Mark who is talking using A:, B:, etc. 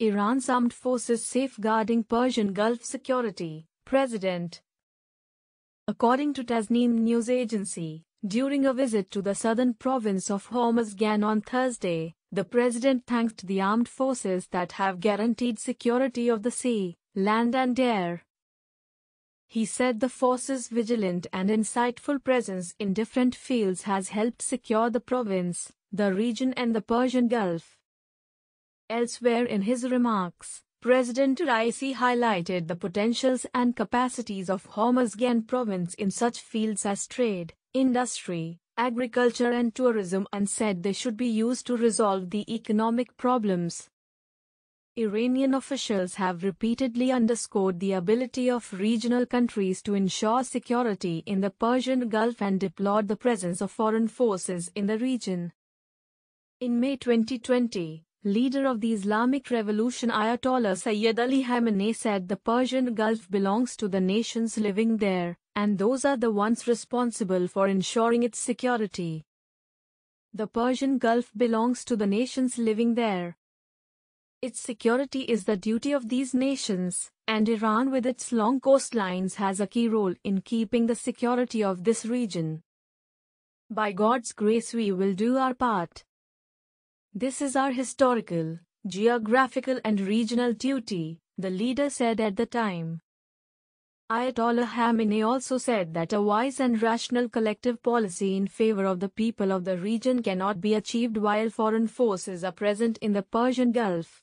A: Iran's armed forces safeguarding Persian Gulf security, President. According to Tasnim news agency, during a visit to the southern province of Hormuzgan on Thursday, the president thanked the armed forces that have guaranteed security of the sea, land and air. He said the forces' vigilant and insightful presence in different fields has helped secure the province, the region and the Persian Gulf. Elsewhere in his remarks, President Raisi highlighted the potentials and capacities of Hormuzgan province in such fields as trade, industry, agriculture and tourism and said they should be used to resolve the economic problems. Iranian officials have repeatedly underscored the ability of regional countries to ensure security in the Persian Gulf and deplored the presence of foreign forces in the region. In May 2020, leader of the Islamic Revolution Ayatollah Sayyid Ali Khamenei said the Persian Gulf belongs to the nations living there, and those are the ones responsible for ensuring its security. The Persian Gulf belongs to the nations living there. Its security is the duty of these nations, and Iran with its long coastlines has a key role in keeping the security of this region. By God's grace we will do our part. This is our historical, geographical, and regional duty, the leader said at the time. Ayatollah Khamenei also said that a wise and rational collective policy in favor of the people of the region cannot be achieved while foreign forces are present in the Persian Gulf.